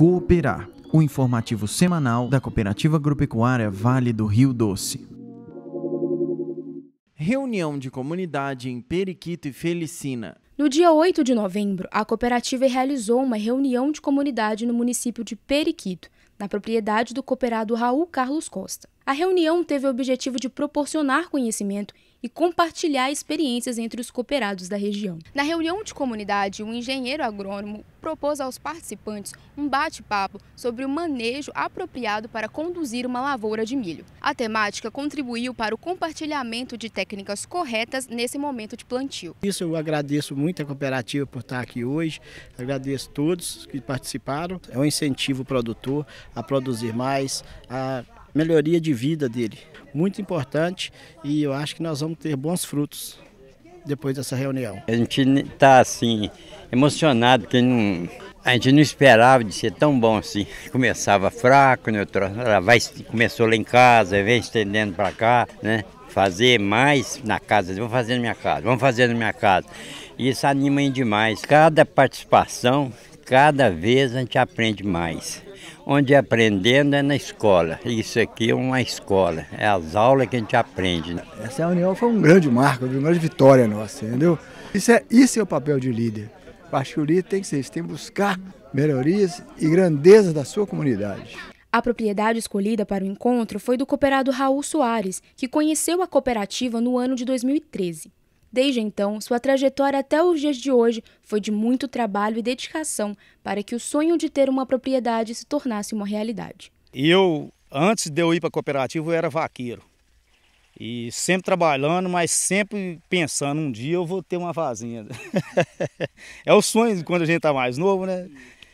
Cooperar, o informativo semanal da Cooperativa Agropecuária Vale do Rio Doce. Reunião de comunidade em Periquito e Felicina. No dia 8 de novembro, a cooperativa realizou uma reunião de comunidade no município de Periquito, na propriedade do cooperado Raul Carlos Costa. A reunião teve o objetivo de proporcionar conhecimento e compartilhar experiências entre os cooperados da região. Na reunião de comunidade, o um engenheiro agrônomo propôs aos participantes um bate-papo sobre o manejo apropriado para conduzir uma lavoura de milho. A temática contribuiu para o compartilhamento de técnicas corretas nesse momento de plantio. Isso eu agradeço muito a cooperativa por estar aqui hoje, agradeço a todos que participaram. É um incentivo ao produtor a produzir mais, a melhoria de vida dele. Muito importante e eu acho que nós vamos ter bons frutos depois dessa reunião. A gente está assim, emocionado, porque não, a gente não esperava de ser tão bom assim. Começava fraco, né? Vai, começou lá em casa, vem estendendo para cá, né? Fazer mais na casa, vamos fazer na minha casa, vamos fazer na minha casa. e Isso anima demais. Cada participação, cada vez a gente aprende mais onde aprendendo é na escola. Isso aqui é uma escola, é as aulas que a gente aprende. Essa reunião foi um grande marco, uma grande vitória nossa, entendeu? Isso é, isso é o papel de líder. Acho que o líder tem que ser tem que buscar melhorias e grandezas da sua comunidade. A propriedade escolhida para o encontro foi do cooperado Raul Soares, que conheceu a cooperativa no ano de 2013. Desde então, sua trajetória até os dias de hoje foi de muito trabalho e dedicação para que o sonho de ter uma propriedade se tornasse uma realidade. Eu, antes de eu ir para a cooperativa, eu era vaqueiro. E sempre trabalhando, mas sempre pensando, um dia eu vou ter uma fazenda. é o sonho quando a gente está mais novo, né?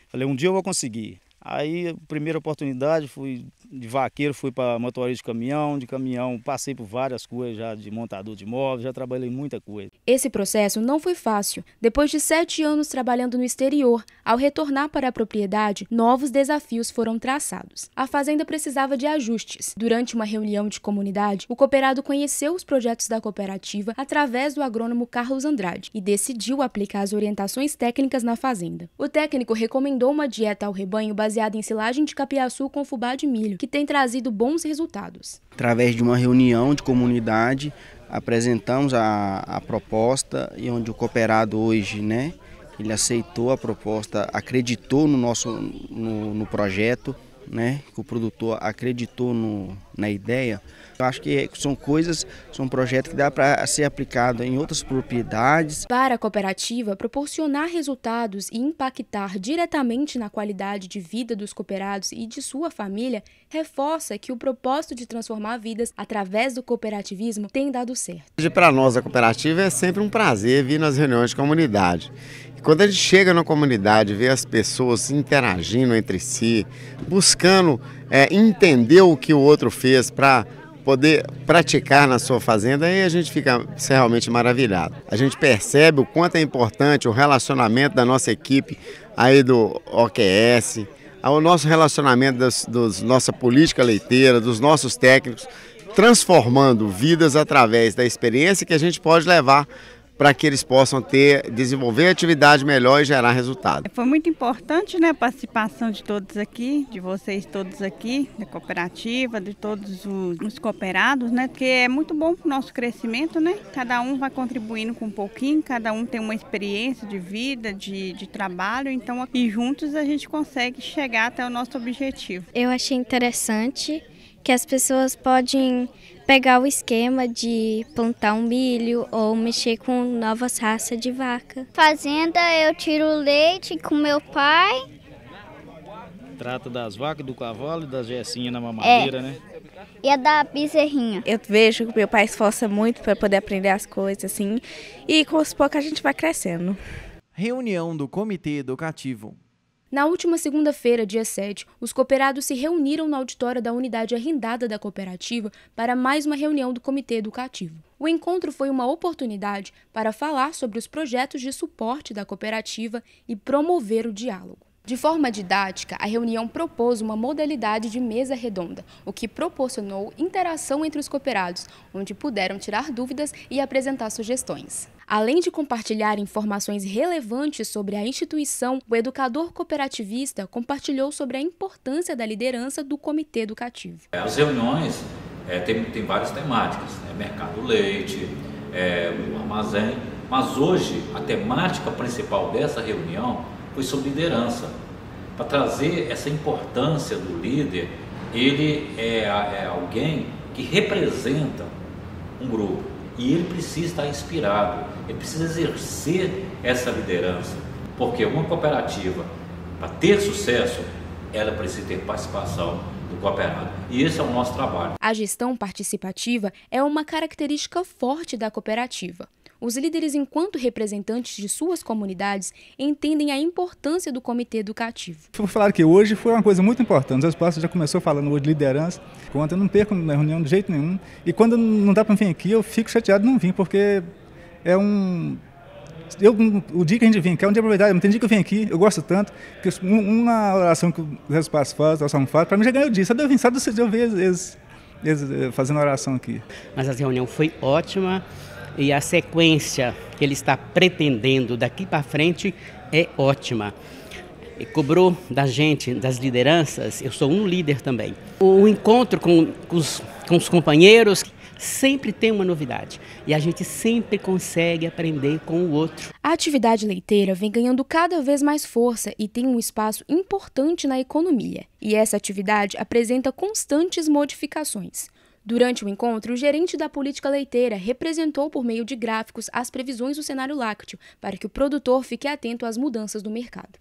Falei, um dia eu vou conseguir. Aí, primeira oportunidade, fui de vaqueiro, fui para motorista de caminhão, de caminhão, passei por várias coisas já de montador de móveis, já trabalhei muita coisa. Esse processo não foi fácil. Depois de sete anos trabalhando no exterior, ao retornar para a propriedade, novos desafios foram traçados. A fazenda precisava de ajustes. Durante uma reunião de comunidade, o cooperado conheceu os projetos da cooperativa através do agrônomo Carlos Andrade e decidiu aplicar as orientações técnicas na fazenda. O técnico recomendou uma dieta ao rebanho baseada baseada em silagem de capiaçu com fubá de milho, que tem trazido bons resultados. Através de uma reunião de comunidade, apresentamos a, a proposta e onde o cooperado hoje, né, ele aceitou a proposta, acreditou no nosso no, no projeto, né, que o produtor acreditou no, na ideia. Eu acho que são coisas, são projetos que dá para ser aplicado em outras propriedades. Para a cooperativa, proporcionar resultados e impactar diretamente na qualidade de vida dos cooperados e de sua família reforça que o propósito de transformar vidas através do cooperativismo tem dado certo. Para nós, a cooperativa, é sempre um prazer vir nas reuniões de comunidade quando a gente chega na comunidade, vê as pessoas interagindo entre si, buscando é, entender o que o outro fez para poder praticar na sua fazenda, aí a gente fica é realmente maravilhado. A gente percebe o quanto é importante o relacionamento da nossa equipe aí do OQS, ao nosso relacionamento das nossa política leiteira, dos nossos técnicos, transformando vidas através da experiência que a gente pode levar para que eles possam ter, desenvolver atividade melhor e gerar resultado. Foi muito importante né, a participação de todos aqui, de vocês todos aqui, da cooperativa, de todos os, os cooperados, né? Porque é muito bom para o nosso crescimento, né? Cada um vai contribuindo com um pouquinho, cada um tem uma experiência de vida, de, de trabalho, então e juntos a gente consegue chegar até o nosso objetivo. Eu achei interessante que as pessoas podem pegar o esquema de plantar um milho ou mexer com novas raças de vaca. Fazenda eu tiro leite com meu pai. Trata das vacas, do cavalo e das gessinhas na é. mamadeira, é. né? E a da bezerrinha. Eu vejo que meu pai esforça muito para poder aprender as coisas, assim, e com os poucos a gente vai crescendo. Reunião do Comitê Educativo. Na última segunda-feira, dia 7, os cooperados se reuniram na auditória da unidade arrendada da cooperativa para mais uma reunião do Comitê Educativo. O encontro foi uma oportunidade para falar sobre os projetos de suporte da cooperativa e promover o diálogo. De forma didática, a reunião propôs uma modalidade de mesa redonda, o que proporcionou interação entre os cooperados, onde puderam tirar dúvidas e apresentar sugestões. Além de compartilhar informações relevantes sobre a instituição, o educador cooperativista compartilhou sobre a importância da liderança do comitê educativo. É, as reuniões é, tem, tem várias temáticas, né? mercado leite, é, o armazém, mas hoje a temática principal dessa reunião foi sobre liderança, para trazer essa importância do líder, ele é, é alguém que representa um grupo e ele precisa estar inspirado, ele precisa exercer essa liderança, porque uma cooperativa, para ter sucesso, ela precisa ter participação do cooperado. E esse é o nosso trabalho. A gestão participativa é uma característica forte da cooperativa. Os líderes, enquanto representantes de suas comunidades, entendem a importância do comitê educativo. Vou falar que hoje foi uma coisa muito importante. O espaço já começou falando hoje de liderança. Quando eu não perco na reunião de jeito nenhum. E quando não dá para vir aqui, eu fico chateado não vim, porque é um. Eu, o dia que a gente vem aqui, é um dia aproveitado. Não tem dia que eu venho aqui, eu gosto tanto. Que uma oração que o Jesus fazem, faz, a oração faz, para mim já ganhou o dia. Só de eu vir, só de eu ver eles, eles fazendo oração aqui. Mas a reunião foi ótima e a sequência que ele está pretendendo daqui para frente é ótima. E cobrou da gente, das lideranças, eu sou um líder também. O encontro com, com, os, com os companheiros Sempre tem uma novidade e a gente sempre consegue aprender com o outro. A atividade leiteira vem ganhando cada vez mais força e tem um espaço importante na economia. E essa atividade apresenta constantes modificações. Durante o encontro, o gerente da política leiteira representou por meio de gráficos as previsões do cenário lácteo, para que o produtor fique atento às mudanças do mercado.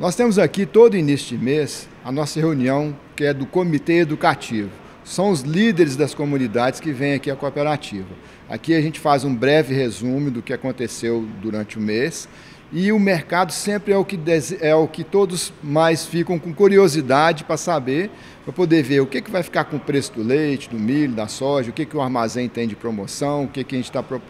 Nós temos aqui todo início de mês a nossa reunião, que é do Comitê Educativo são os líderes das comunidades que vêm aqui à cooperativa. Aqui a gente faz um breve resumo do que aconteceu durante o mês e o mercado sempre é o que, é o que todos mais ficam com curiosidade para saber, para poder ver o que, que vai ficar com o preço do leite, do milho, da soja, o que, que o armazém tem de promoção, o que, que a gente está pro,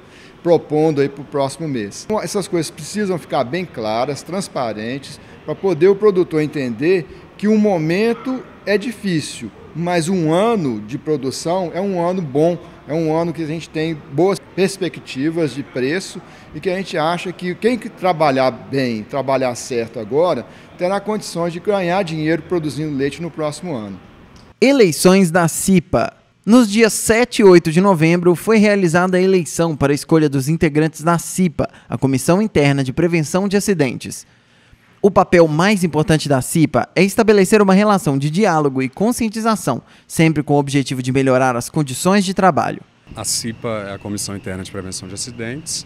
propondo aí para o próximo mês. Então, essas coisas precisam ficar bem claras, transparentes, para poder o produtor entender que um momento é difícil, mas um ano de produção é um ano bom, é um ano que a gente tem boas perspectivas de preço e que a gente acha que quem trabalhar bem, trabalhar certo agora, terá condições de ganhar dinheiro produzindo leite no próximo ano. Eleições da CIPA. Nos dias 7 e 8 de novembro foi realizada a eleição para a escolha dos integrantes da CIPA, a Comissão Interna de Prevenção de Acidentes. O papel mais importante da CIPA é estabelecer uma relação de diálogo e conscientização, sempre com o objetivo de melhorar as condições de trabalho. A CIPA é a Comissão Interna de Prevenção de Acidentes.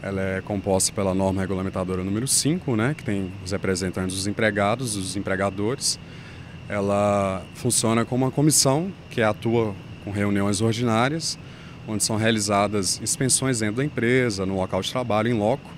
Ela é composta pela norma regulamentadora número 5, né, que tem os representantes dos empregados, dos empregadores. Ela funciona como uma comissão que atua com reuniões ordinárias, onde são realizadas inspeções dentro da empresa, no local de trabalho, em loco,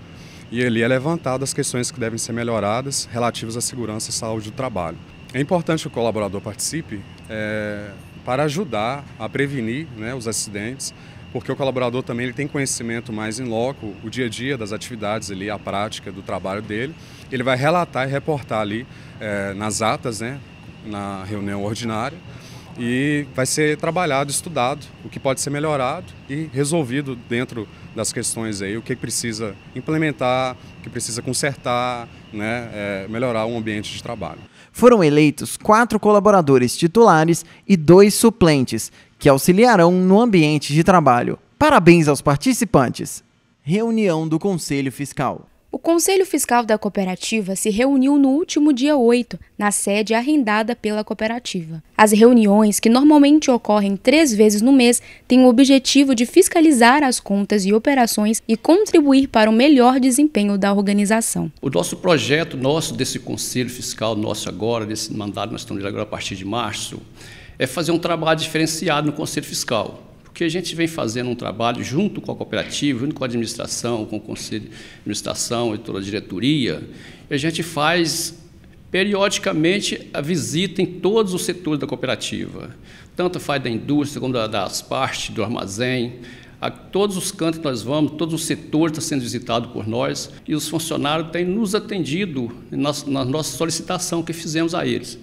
e ali é levantado as questões que devem ser melhoradas relativas à segurança e saúde do trabalho. É importante que o colaborador participe é, para ajudar a prevenir né, os acidentes, porque o colaborador também ele tem conhecimento mais em loco, o dia a dia das atividades ali, a prática do trabalho dele. Ele vai relatar e reportar ali é, nas atas, né, na reunião ordinária, e vai ser trabalhado, estudado, o que pode ser melhorado e resolvido dentro das questões aí, o que precisa implementar, o que precisa consertar, né, é, melhorar o ambiente de trabalho. Foram eleitos quatro colaboradores titulares e dois suplentes, que auxiliarão no ambiente de trabalho. Parabéns aos participantes! Reunião do Conselho Fiscal. O Conselho Fiscal da Cooperativa se reuniu no último dia 8, na sede arrendada pela cooperativa. As reuniões, que normalmente ocorrem três vezes no mês, têm o objetivo de fiscalizar as contas e operações e contribuir para o melhor desempenho da organização. O nosso projeto, nosso desse Conselho Fiscal, nosso agora, desse mandato, nós estamos agora a partir de março, é fazer um trabalho diferenciado no Conselho Fiscal porque a gente vem fazendo um trabalho junto com a cooperativa, junto com a administração, com o conselho de administração e toda a diretoria, e a gente faz periodicamente a visita em todos os setores da cooperativa, tanto faz da indústria como da, das partes, do armazém, a todos os cantos que nós vamos, todos os setores estão sendo visitados por nós e os funcionários têm nos atendido na nossa solicitação que fizemos a eles.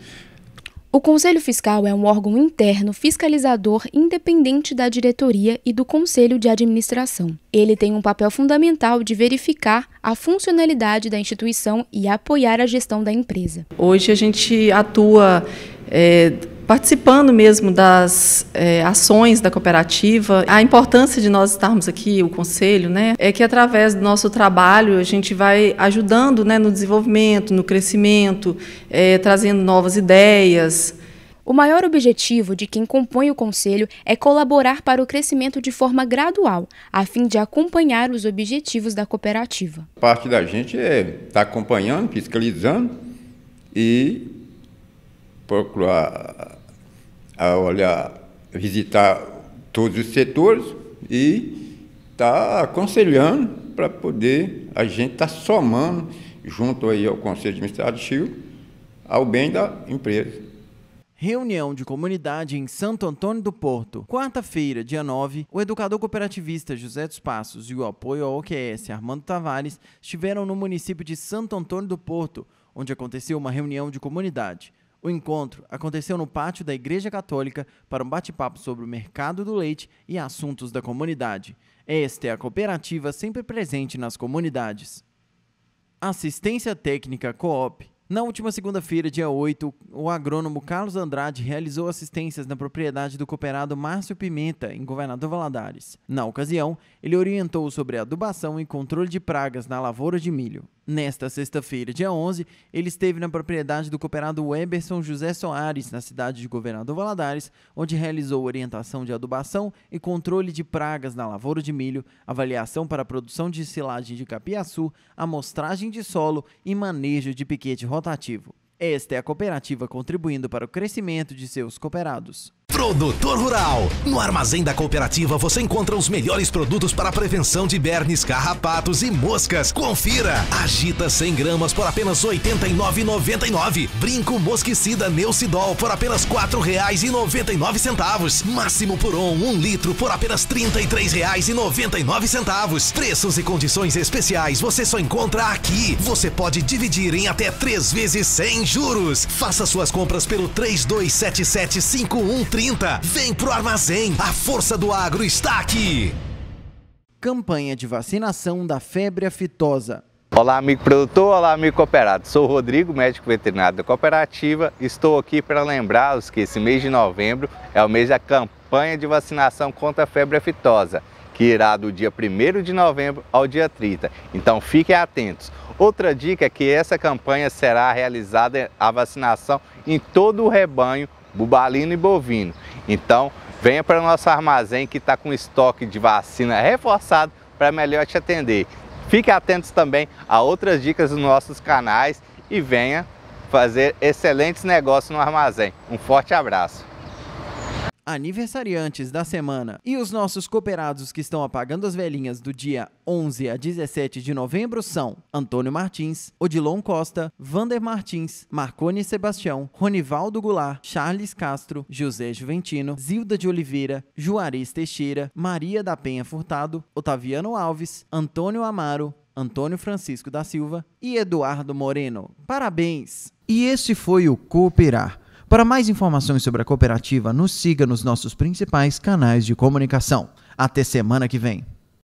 O Conselho Fiscal é um órgão interno fiscalizador independente da diretoria e do Conselho de Administração. Ele tem um papel fundamental de verificar a funcionalidade da instituição e apoiar a gestão da empresa. Hoje a gente atua. É participando mesmo das é, ações da cooperativa. A importância de nós estarmos aqui, o conselho, né, é que através do nosso trabalho a gente vai ajudando né, no desenvolvimento, no crescimento, é, trazendo novas ideias. O maior objetivo de quem compõe o Conselho é colaborar para o crescimento de forma gradual, a fim de acompanhar os objetivos da cooperativa. Parte da gente é estar tá acompanhando, fiscalizando e procurar a olhar, visitar todos os setores e está aconselhando para poder a gente estar tá somando junto aí ao Conselho Administrativo ao bem da empresa. Reunião de comunidade em Santo Antônio do Porto. Quarta-feira, dia 9, o educador cooperativista José dos Passos e o apoio ao OQS Armando Tavares estiveram no município de Santo Antônio do Porto, onde aconteceu uma reunião de comunidade. O encontro aconteceu no pátio da Igreja Católica para um bate-papo sobre o mercado do leite e assuntos da comunidade. Esta é a cooperativa sempre presente nas comunidades. Assistência Técnica Coop. Na última segunda-feira, dia 8, o agrônomo Carlos Andrade realizou assistências na propriedade do cooperado Márcio Pimenta, em Governador Valadares. Na ocasião, ele orientou sobre adubação e controle de pragas na lavoura de milho. Nesta sexta-feira, dia 11, ele esteve na propriedade do cooperado Weberson José Soares, na cidade de Governador Valadares, onde realizou orientação de adubação e controle de pragas na lavoura de milho, avaliação para a produção de silagem de capiaçu, amostragem de solo e manejo de piquete rotativo. Esta é a cooperativa contribuindo para o crescimento de seus cooperados. Produtor Rural. No armazém da cooperativa você encontra os melhores produtos para prevenção de bernes, carrapatos e moscas. Confira! Agita 100 gramas por apenas R$ 89,99. Brinco mosquicida Neucidol por apenas R$ 4,99. Máximo por um, 1 um litro por apenas R$ 33,99. Preços e condições especiais você só encontra aqui. Você pode dividir em até três vezes sem juros. Faça suas compras pelo 5130. 30. Vem pro armazém, a força do agro está aqui. Campanha de vacinação da febre aftosa. Olá, amigo produtor, olá, amigo cooperado. Sou o Rodrigo, médico veterinário da cooperativa. Estou aqui para lembrá-los que esse mês de novembro é o mês da campanha de vacinação contra a febre aftosa, que irá do dia 1 de novembro ao dia 30. Então fiquem atentos. Outra dica é que essa campanha será realizada a vacinação em todo o rebanho bubalino e bovino. Então, venha para o nosso armazém que está com estoque de vacina reforçado para melhor te atender. Fique atentos também a outras dicas dos nossos canais e venha fazer excelentes negócios no armazém. Um forte abraço! aniversariantes da semana. E os nossos cooperados que estão apagando as velhinhas do dia 11 a 17 de novembro são Antônio Martins, Odilon Costa, Vander Martins, Marcone Sebastião, Ronivaldo Goulart, Charles Castro, José Juventino, Zilda de Oliveira, Juarez Teixeira, Maria da Penha Furtado, Otaviano Alves, Antônio Amaro, Antônio Francisco da Silva e Eduardo Moreno. Parabéns! E esse foi o Cooperar para mais informações sobre a cooperativa, nos siga nos nossos principais canais de comunicação. Até semana que vem.